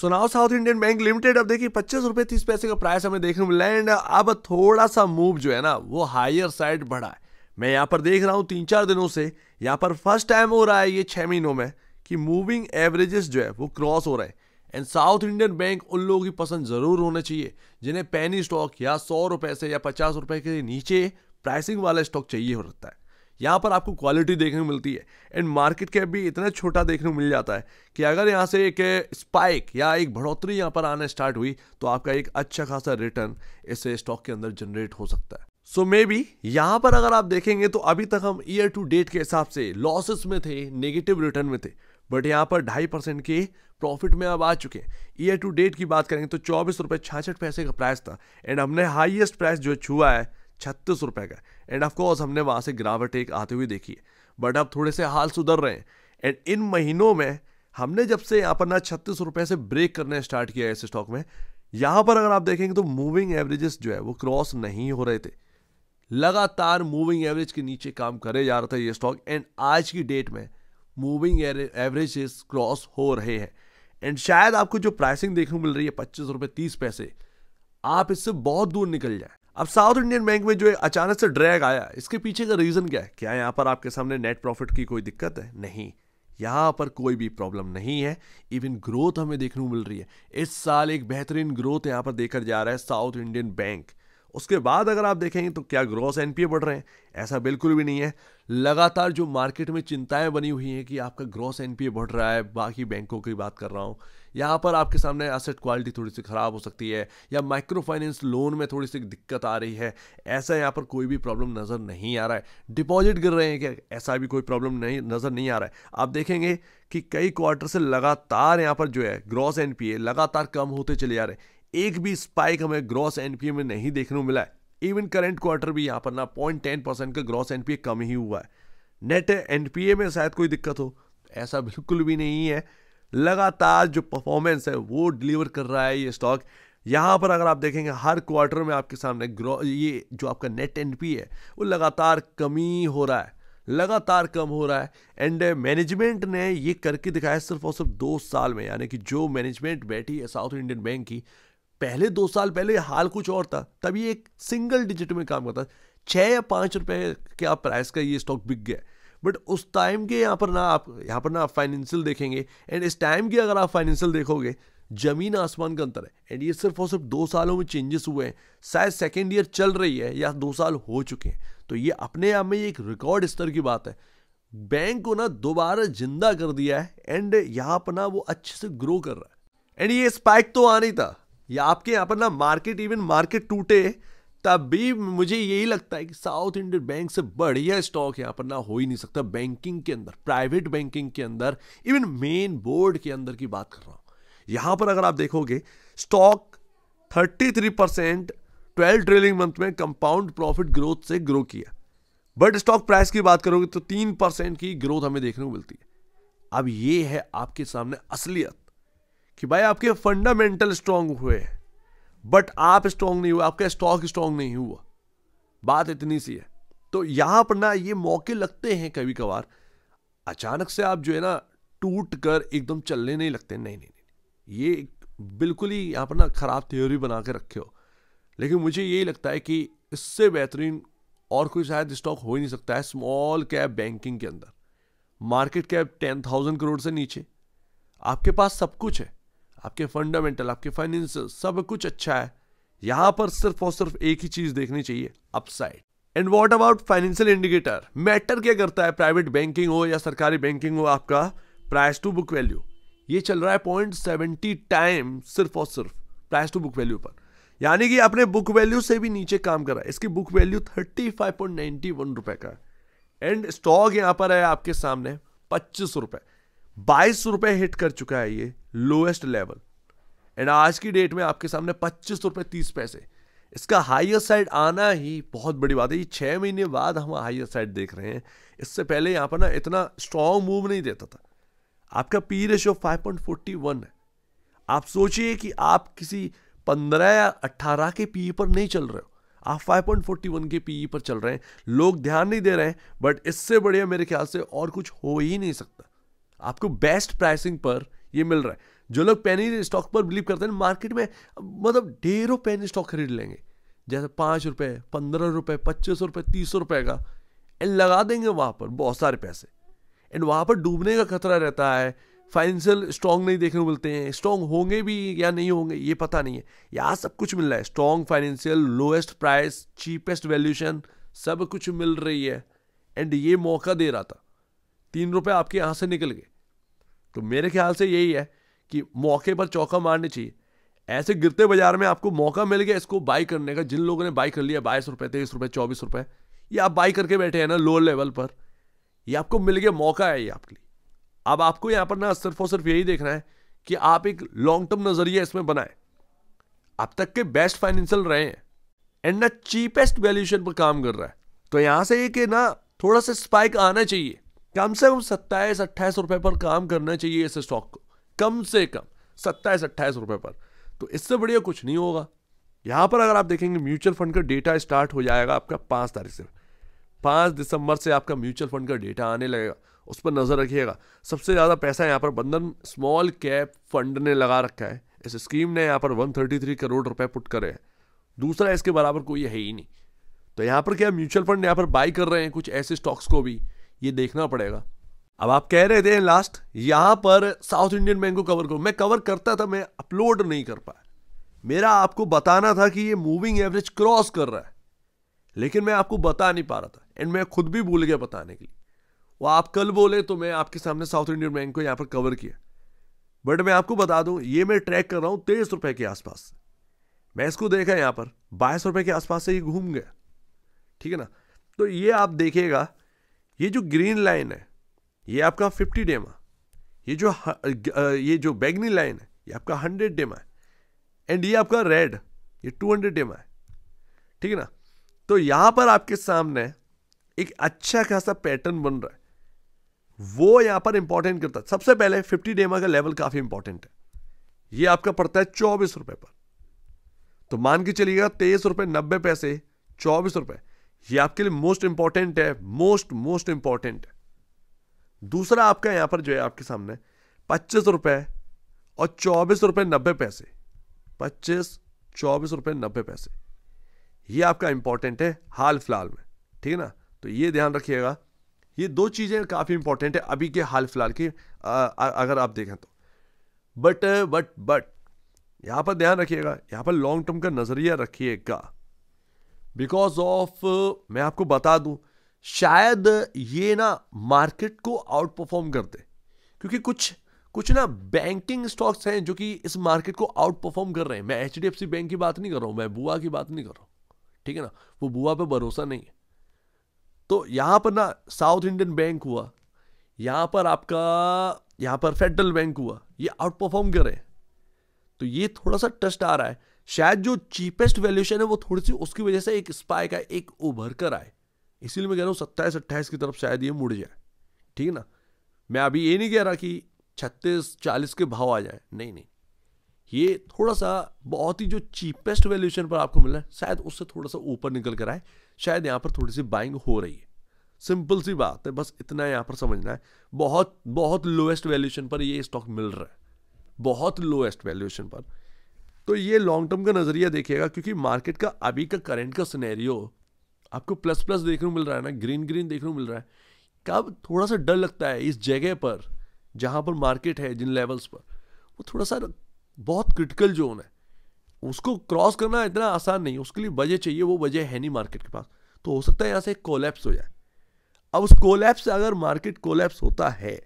सुनाओ south Indian bank limited अब देखिए पच्चीस रुपये तीस पैसे का प्राइस हमें देखने को है एंड अब थोड़ा सा मूव जो है ना वो हायर साइड बढ़ा है मैं यहाँ पर देख रहा हूँ तीन चार दिनों से यहाँ पर फर्स्ट टाइम हो रहा है ये छः महीनों में कि मूविंग एवरेजेस जो है वो क्रॉस हो रहे हैं एंड साउथ इंडियन बैंक उन लोगों की पसंद ज़रूर होना चाहिए जिन्हें पैनी स्टॉक या सौ रुपए से या पचास रुपये के नीचे प्राइसिंग वाला स्टॉक चाहिए हो सकता है यहाँ पर आपको क्वालिटी देखने को मिलती है एंड मार्केट कैप भी इतना छोटा देखने को मिल जाता है कि अगर यहाँ से एक स्पाइक या एक बढ़ोतरी यहाँ पर आना स्टार्ट हुई तो आपका एक अच्छा खासा रिटर्न इस स्टॉक के अंदर जनरेट हो सकता है सो मे बी यहाँ पर अगर आप देखेंगे तो अभी तक हम ईयर टू डेट के हिसाब से लॉसेस में थे नेगेटिव रिटर्न में थे बट यहाँ पर ढाई परसेंट के प्रॉफिट में अब आ चुके हैं ईयर टू डेट की बात करेंगे तो चौबीस रुपये छाछठ पैसे का प्राइस था एंड हमने हाईएस्ट प्राइस जो छुआ है छत्तीस रुपए का एंड ऑफकोर्स हमने वहाँ से गिरावट एक आते हुए देखी है बट अब थोड़े से हाल सुधर रहे हैं एंड इन महीनों में हमने जब से यहाँ पर ना छत्तीस रुपये से ब्रेक करने स्टार्ट किया है इस स्टॉक में यहाँ पर अगर आप देखेंगे तो मूविंग एवरेजेस जो है वो क्रॉस नहीं हो रहे थे लगातार मूविंग एवरेज के नीचे काम करे जा रहा था ये स्टॉक एंड आज की डेट में मूविंग एवरेजेस क्रॉस हो रहे हैं एंड शायद आपको जो प्राइसिंग देखने को मिल रही है पच्चीस रुपये तीस पैसे आप इससे बहुत दूर निकल जाए अब साउथ इंडियन बैंक में जो है अचानक से ड्रैग आया इसके पीछे का रीज़न क्या है क्या यहाँ पर आपके सामने नेट प्रॉफिट की कोई दिक्कत है नहीं यहाँ पर कोई भी प्रॉब्लम नहीं है इवन ग्रोथ हमें देखने को मिल रही है इस साल एक बेहतरीन ग्रोथ यहाँ पर देखकर जा रहा है साउथ इंडियन बैंक उसके बाद अगर आप देखेंगे तो क्या ग्रोथ एनपीए बढ़ रहे हैं ऐसा बिल्कुल भी नहीं है लगातार जो मार्केट में चिंताएं बनी हुई हैं कि आपका ग्रॉस एनपीए बढ़ रहा है बाकी बैंकों की बात कर रहा हूँ यहाँ पर आपके सामने असेट क्वालिटी थोड़ी सी ख़राब हो सकती है या माइक्रो फाइनेंस लोन में थोड़ी सी दिक्कत आ रही है ऐसा यहाँ पर कोई भी प्रॉब्लम नज़र नहीं आ रहा है डिपॉजिट गिर रहे हैं क्या ऐसा भी कोई प्रॉब्लम नहीं नज़र नहीं आ रहा है आप देखेंगे कि कई क्वार्टर से लगातार यहाँ पर जो है ग्रॉस एनपीए लगातार कम होते चले जा रहे हैं एक भी स्पाइक हमें ग्रॉस एनपीए में नहीं देखने को मिला है इवन करंट क्वार्टर भी यहाँ पर ना पॉइंट टेन परसेंट का ग्रॉस एनपीए कम ही हुआ है नेट एनपीए में शायद कोई दिक्कत हो ऐसा बिल्कुल भी नहीं है लगातार जो परफॉर्मेंस है वो डिलीवर कर रहा है ये स्टॉक यहाँ पर अगर आप देखेंगे हर क्वार्टर में आपके सामने ग्रो ये जो आपका नेट एन है वो लगातार कमी हो रहा है लगातार कम हो रहा है एंड मैनेजमेंट uh, ने ये करके दिखाया सिर्फ और सिर्फ दो साल में यानी कि जो मैनेजमेंट बैठी है साउथ इंडियन बैंक की पहले दो साल पहले हाल कुछ और था तभी एक सिंगल डिजिट में काम करता छः या पाँच रुपये आप प्राइस का ये स्टॉक बिक गया बट उस टाइम के यहाँ पर ना आप यहाँ पर ना आप फाइनेंशियल देखेंगे एंड इस टाइम की अगर आप फाइनेंशियल देखोगे जमीन आसमान का अंतर है एंड ये सिर्फ और सिर्फ दो सालों में चेंजेस हुए हैं शायद सेकेंड ईयर चल रही है या दो साल हो चुके हैं तो ये अपने आप में एक रिकॉर्ड स्तर की बात है बैंक को ना दोबारा जिंदा कर दिया है एंड यहाँ पर ना वो अच्छे से ग्रो कर रहा है एंड ये स्पाइक तो आ नहीं था या आपके यहाँ पर ना मार्केट इवन मार्केट टूटे तब भी मुझे यही लगता है कि साउथ इंडियन बैंक से बढ़िया स्टॉक यहाँ पर ना हो ही नहीं सकता बैंकिंग के अंदर प्राइवेट बैंकिंग के अंदर इवन मेन बोर्ड के अंदर की बात कर रहा हूँ यहाँ पर अगर आप देखोगे stock 33 percent twelve trailing month में कंपाउंड प्रॉफिट ग्रोथ से ग्रो किया बट स्टॉक प्राइस की बात करोगे तो तीन परसेंट की ग्रोथ हमें देखने को मिलती है अब ये है आपके सामने असलियत कि भाई आपके फंडामेंटल स्ट्रांग हुए बट आप स्ट्रांग नहीं हुए आपका स्टॉक स्ट्रांग नहीं हुआ बात इतनी सी है तो यहाँ पर ना ये मौके लगते हैं कभी कभार अचानक से आप जो है ना टूट कर एकदम चलने नहीं लगते नहीं नहीं नहीं ये बिल्कुल ही यहाँ पर ना ख़राब थ्योरी बना के रखे हो लेकिन मुझे यही लगता है कि इससे बेहतरीन और कोई शायद स्टॉक हो ही नहीं सकता है स्मॉल कैप बैंकिंग के अंदर market cap ten thousand crore से नीचे आपके पास सब कुछ है आपके फंडामेंटल आपके फाइनेंस सब कुछ अच्छा है यहां पर सिर्फ और सिर्फ एक ही चीज देखनी चाहिए upside and what about financial indicator matter क्या करता है प्राइवेट बैंकिंग हो या सरकारी बैंकिंग हो आपका प्राइस टू बुक वैल्यू ये चल रहा है पॉइंट सेवेंटी टाइम सिर्फ और सिर्फ प्राइस टू बुक वैल्यू पर यानी कि आपने बुक वैल्यू से भी नीचे काम करा इसकी book value thirty five point ninety one रुपए का एंड स्टॉक यहाँ पर है आपके सामने पच्चीस रुपए बाईस रुपए हिट कर चुका है ये लोएस्ट लेवल एंड आज की डेट में आपके सामने पच्चीस रुपए तीस पैसे इसका हाइएस्ट साइड आना ही बहुत बड़ी बात है ये छह महीने बाद हम हाइएस्ट साइड देख रहे हैं इससे पहले यहां पर ना इतना स्ट्रॉन्ग मूव नहीं देता था आपका P ratio five point forty one है आप सोचिए कि आप किसी पंद्रह या अट्ठारह के पी पर नहीं चल रहे हो आप 5.41 के पीई पर चल रहे हैं लोग ध्यान नहीं दे रहे हैं बट इससे बढ़िया मेरे ख्याल से और कुछ हो ही नहीं सकता आपको बेस्ट प्राइसिंग पर ये मिल रहा है जो लोग पेनी स्टॉक पर बिलीव करते हैं मार्केट में मतलब ढेरों पेनी स्टॉक खरीद लेंगे जैसे पाँच रुपये पंद्रह रुपये पच्चीस रुपये तीस रुपये का एंड लगा देंगे वहाँ पर बहुत सारे पैसे एंड वहाँ पर डूबने का खतरा रहता है फाइनेंशियल स्ट्रॉन्ग नहीं देखने को मिलते हैं स्ट्रॉन्ग होंगे भी या नहीं होंगे ये पता नहीं है यहाँ सब कुछ मिल रहा है strong financial lowest price cheapest valuation सब कुछ मिल रही है एंड ये मौका दे रहा था तीन रुपये आपके यहाँ से निकल गए तो मेरे ख्याल से यही है कि मौके पर चौका मारने चाहिए ऐसे गिरते बाजार में आपको मौका मिल गया इसको बाई करने का जिन लोगों ने बाई कर लिया बाईस रुपये तेईस रुपये चौबीस रुपये ये आप बाई करके बैठे हैं ना लो लेवल पर ये आपको मिल गया मौका है ये आपके लिए अब आपको यहाँ पर ना सिर्फ और सिर्फ यही देखना है कि आप एक लॉन्ग टर्म नज़रिया इसमें बनाएं अब तक के बेस्ट फाइनेंशियल रहे हैं एंड ना चीपेस्ट वैल्यूशन पर काम कर रहा है तो यहाँ से ये कि ना थोड़ा सा स्पाइक आना चाहिए कम से कम सत्ताईस अट्ठाईस रुपए पर काम करना चाहिए इस स्टॉक को कम से कम सत्ताईस अट्ठाईस रुपए पर तो इससे बढ़िया कुछ नहीं होगा यहाँ पर अगर आप देखेंगे म्यूचुअल फंड का डेटा स्टार्ट हो जाएगा आपका पाँच तारीख से पाँच दिसंबर से आपका म्यूचुअल फंड का डेटा आने लगेगा उस पर नज़र रखिएगा सबसे ज़्यादा पैसा यहाँ पर बंधन स्मॉल कैप फंड ने लगा रखा है इस स्कीम ने यहाँ पर 133 करोड़ रुपए पुट करे हैं दूसरा इसके बराबर कोई है ही नहीं तो यहाँ पर क्या म्यूचुअल फंड यहाँ पर बाई कर रहे हैं कुछ ऐसे स्टॉक्स को भी ये देखना पड़ेगा अब आप कह रहे थे लास्ट यहां पर साउथ इंडियन बैंक को कवर करो मैं कवर करता था मैं अपलोड नहीं कर पाया मेरा आपको बताना था कि ये मूविंग एवरेज क्रॉस कर रहा है लेकिन मैं आपको बता नहीं पा रहा था एंड मैं खुद भी भूल गया बताने के लिए वो आप कल बोले तो मैं आपके सामने साउथ इंडियन बैंक को यहाँ पर कवर किया बट मैं आपको बता दूँ ये मैं ट्रैक कर रहा हूँ तेईस रुपये के आसपास मैं इसको देखा यहाँ पर बाईस रुपये के आसपास से ही घूम गया ठीक है ना तो ये आप देखिएगा ये जो ग्रीन लाइन है ये आपका फिफ्टी डेमा ये जो ये जो बैगनी लाइन है ये आपका हंड्रेड डेमा है एंड ये आपका रेड ये टू हंड्रेड डेमा है ठीक है ना तो यहां पर आपके सामने एक अच्छा खासा पैटर्न बन रहा है वो यहां पर इंपॉर्टेंट करता है सबसे पहले फिफ्टी डेमा का लेवल काफ़ी इंपॉर्टेंट है ये आपका पड़ता है चौबीस रुपए पर तो मान के चलिएगा तेईस रुपए नब्बे पैसे चौबीस रुपए ये आपके लिए मोस्ट इंपॉर्टेंट है मोस्ट मोस्ट इंपॉर्टेंट दूसरा आपका यहां पर जो है आपके सामने पच्चीस रुपए और चौबीस रुपए नब्बे पैसे पच्चीस चौबीस रुपए नब्बे पैसे ये आपका इंपॉर्टेंट है हाल फिलहाल में ठीक है ना तो ये ध्यान रखिएगा ये दो चीज़ें काफ़ी इंपॉर्टेंट है अभी के हाल फिलहाल की आ, अगर आप देखें तो बट बट बट यहां पर ध्यान रखिएगा यहां पर लॉन्ग टर्म का नज़रिया रखिएगा बिकॉज ऑफ uh, मैं आपको बता दूं शायद ये ना मार्केट को आउट परफॉर्म करते क्योंकि कुछ कुछ ना बैंकिंग स्टॉक्स हैं जो कि इस मार्केट को आउट परफॉर्म कर रहे हैं मैं H D F C bank की बात नहीं कर रहा हूं मैं बुआ की बात नहीं कर रहा हूँ ठीक है ना वो बुआ पे भरोसा नहीं है तो यहां पर ना साउथ इंडियन बैंक हुआ यहां पर आपका यहां पर फेडरल बैंक हुआ ये आउट परफॉर्म कर रहे हैं तो ये थोड़ा सा टस्ट आ रहा है शायद जो चीपेस्ट वैल्यूशन है वो थोड़ी सी उसकी वजह से एक स्पाई का एक उभर कर आए इसीलिए मैं कह रहा हूँ सत्ताईस अट्ठाईस की तरफ शायद ये मुड़ जाए ठीक है ना मैं अभी ये नहीं कह रहा कि छत्तीस चालीस के भाव आ जाए नहीं नहीं ये थोड़ा सा बहुत ही जो चीपेस्ट वैल्यूशन पर आपको मिल रहा है शायद उससे थोड़ा सा ऊपर निकल कर आए शायद यहाँ पर थोड़ी सी बाइंग हो रही है सिंपल सी बात है बस इतना यहाँ पर समझना है बहुत बहुत लोएस्ट वैल्यूशन पर ये स्टॉक मिल रहा है बहुत लोएस्ट वैल्यूशन पर तो ये लॉन्ग टर्म का नज़रिया देखिएगा क्योंकि मार्केट का अभी का करेंट का सिनेरियो आपको प्लस प्लस देखने को मिल रहा है ना ग्रीन ग्रीन देखने को मिल रहा है कब थोड़ा सा डर लगता है इस जगह पर जहाँ पर मार्केट है जिन लेवल्स पर वो थोड़ा सा बहुत क्रिटिकल जोन है उसको क्रॉस करना इतना आसान नहीं उसके लिए वजह चाहिए वो वजह है नहीं मार्केट के पास तो हो सकता है यहाँ से कोलैप्स हो जाए अब उस कोलैप्स से अगर मार्केट कोलैप्स होता है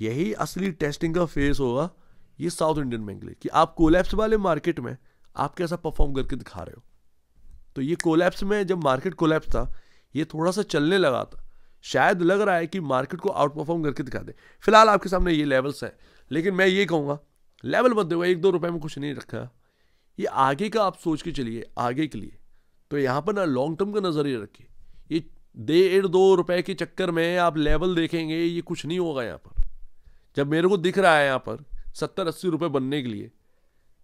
यही असली टेस्टिंग का फेस होगा ये साउथ इंडियन बैंक लिए कि आप कोलैप्स वाले मार्केट में आप कैसा परफॉर्म करके दिखा रहे हो तो ये कोलैप्स में जब मार्केट कोलैप्स था ये थोड़ा सा चलने लगा था शायद लग रहा है कि मार्केट को आउट परफॉर्म करके दिखा दे फिलहाल आपके सामने ये लेवल्स हैं लेकिन मैं ये कहूँगा लेवल मत देगा एक दो रुपये में कुछ नहीं रखा ये आगे का आप सोच के चलिए आगे के लिए तो यहाँ पर ना लॉन्ग टर्म का नज़रिया रखिए ये डेढ़ दो रुपए के चक्कर में आप लेवल देखेंगे ये कुछ नहीं होगा यहाँ पर जब मेरे को दिख रहा है यहाँ पर सत्तर अस्सी रुपये बनने के लिए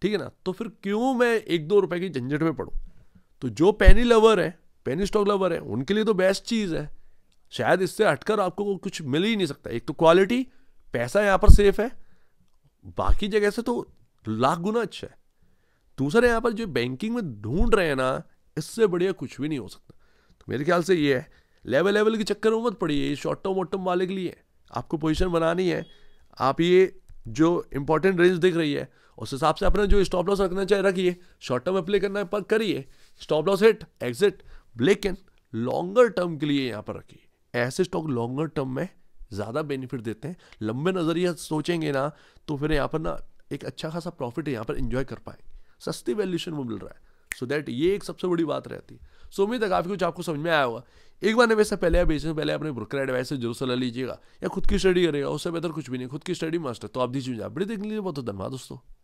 ठीक है ना तो फिर क्यों मैं एक दो रुपए की झंझट में पढ़ूँ तो जो पेनी लवर है पेनी स्टॉक लवर है उनके लिए तो बेस्ट चीज़ है शायद इससे हटकर आपको कुछ मिल ही नहीं सकता एक तो क्वालिटी पैसा यहाँ पर सेफ है बाकी जगह से तो लाख गुना अच्छा है दूसरा यहाँ पर जो बैंकिंग में ढूंढ रहे हैं ना इससे बढ़िया कुछ भी नहीं हो सकता तो मेरे ख्याल से ये है लेवल लेवल के चक्कर में मत पड़िए ये शॉर्ट टर्म वॉर्ट टर्म वाले के लिए आपको पोजीशन बनानी है आप ये जो इंपॉर्टेंट रेंज दिख रही है उस हिसाब से अपने जो स्टॉप लॉस रखना चाहिए रखिए शॉर्ट टर्म अप्लाई करना है पर करिए स्टॉप लॉस हिट एग्जिट लेकिन लॉन्गर टर्म के लिए यहाँ पर रखिए ऐसे स्टॉक लॉन्गर टर्म में ज़्यादा बेनिफिट देते हैं लंबे नज़रिया सोचेंगे ना तो फिर यहाँ पर ना एक अच्छा खासा प्रॉफिट यहाँ पर इंजॉय कर पाएंगे सस्ती वैल्यूशन वो मिल रहा है सो दैट ये एक सबसे बड़ी बात रहती है सो उम्मीद है काफ़ी कुछ आपको समझ में आया होगा एक बार निवेश से पहले या बेचने से पहले अपने ब्रोकर एडवाइस से जरूर सलाह लीजिएगा या खुद की स्टडी करेगा उससे बेहतर कुछ भी नहीं खुद की स्टडी मास्टर तो आप दीजिए आप बड़ी देख लीजिए बहुत धन्यवाद दोस्तों